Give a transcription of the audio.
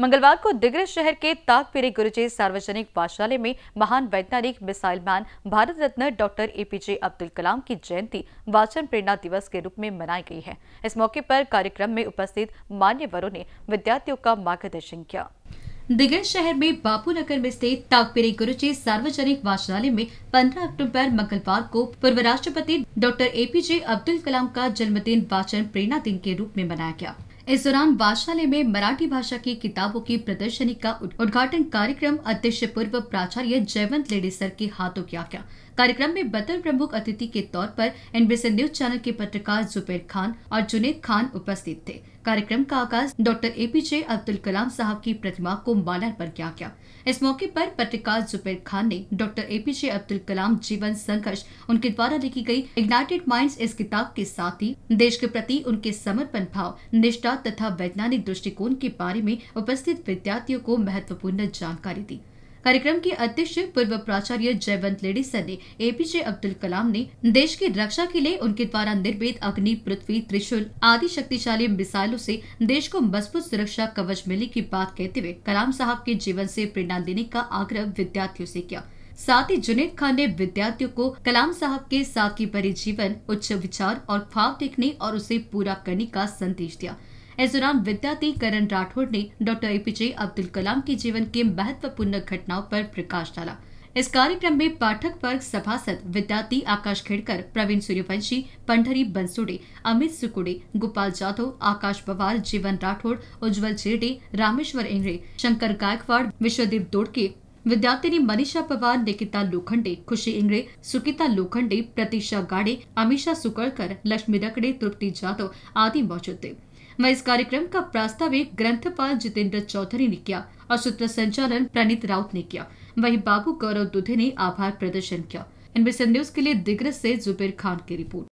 मंगलवार को दिग्रज शहर के ताकपेरे गुरुजी सार्वजनिक पाठशाला में महान वैज्ञानिक missile man Bharat Ratna doctor APJ Abdul Kalam की जयंती वाचन प्रेरणा दिवस के रूप में मनाई गई है इस मौके पर कार्यक्रम में उपस्थित मान्यवरों ने विद्यार्थियों का मार्गदर्शन किया दिग्गज शहर में बापू नगर में स्थित ताकपेरे गुरुजी सार्वजनिक वाचालय में पंद्रह अक्टूबर मंगलवार को पूर्व राष्ट्रपति डॉक्टर एपीजे अब्दुल कलाम का जन्मदिन वाचन प्रेरणा दिन के रूप में मनाया गया इस दौरान वाचनालय में मराठी भाषा की किताबों की प्रदर्शनी का उद्घाटन कार्यक्रम अध्यक्ष पूर्व प्राचार्य जयवंत लेडेसर के हाथों किया गया कार्यक्रम में बतौर प्रमुख अतिथि के तौर पर एनबीसी न्यूज चैनल के पत्रकार जुबेर खान और जुनेद खान उपस्थित थे कार्यक्रम का आगाज डॉक्टर एपीजे अब्दुल कलाम साहब की प्रतिमा को माल्यार्पण किया गया इस मौके पर पत्रकार जुबेर खान ने डॉक्टर एपीजे अब्दुल कलाम जीवन संघर्ष उनके द्वारा लिखी गई इग्नाइटेड माइंड्स इस किताब के साथ ही देश के प्रति उनके समर्पण भाव निष्ठा तथा वैज्ञानिक दृष्टिकोण के बारे में उपस्थित विद्यार्थियों को महत्वपूर्ण जानकारी दी कार्यक्रम के अध्यक्ष पूर्व प्राचार्य जयवंत लेडीसन ने एपीजे अब्दुल कलाम ने देश की रक्षा के लिए उनके द्वारा निर्मित अग्नि पृथ्वी त्रिशूल आदि शक्तिशाली मिसाइलों से देश को मजबूत सुरक्षा कवच मिलने की बात कहते हुए कलाम साहब के जीवन से प्रेरणा देने का आग्रह विद्यार्थियों से किया साथ ही जुनेद खान ने विद्यार्थियों को कलाम साहब के साथ की परिजीवन उच्च विचार और ख्वाब देखने और उसे पूरा करने का संदेश दिया इस दौरान विद्यार्थी करण राठौड़ ने डॉक्टर एपीजे अब्दुल कलाम के जीवन के महत्वपूर्ण घटनाओं पर प्रकाश डाला इस कार्यक्रम में पाठक वर्ग सभासद विद्यार्थी आकाश खेड़कर प्रवीण सूर्यवंशी पंडरी बंसुड़े अमित सुकुड़े गोपाल जाधव आकाश पवार जीवन राठौड़ उज्जवल जेडे रामेश्वर इंगड़े शंकर गायकवाड़ विश्वदीप दोड़के विद्यार्थिनी मनीषा पवार निकिता लोखंडे खुशी इंगड़े सुकिता लोखंडे प्रतीक्षा गाड़े अमीषा सुकड़कर लक्ष्मी रकड़े तृप्ति जाधव आदि मौजूद थे व इस कार्यक्रम का प्रास्ताविक ग्रंथपाल जितेंद्र चौधरी ने किया और सूत्र संचालन प्रणीत राउत ने किया वही बाबू गौरव दुधे ने आभार प्रदर्शन किया इनबीसी न्यूज के लिए दिग्रस से जुबेर खान की रिपोर्ट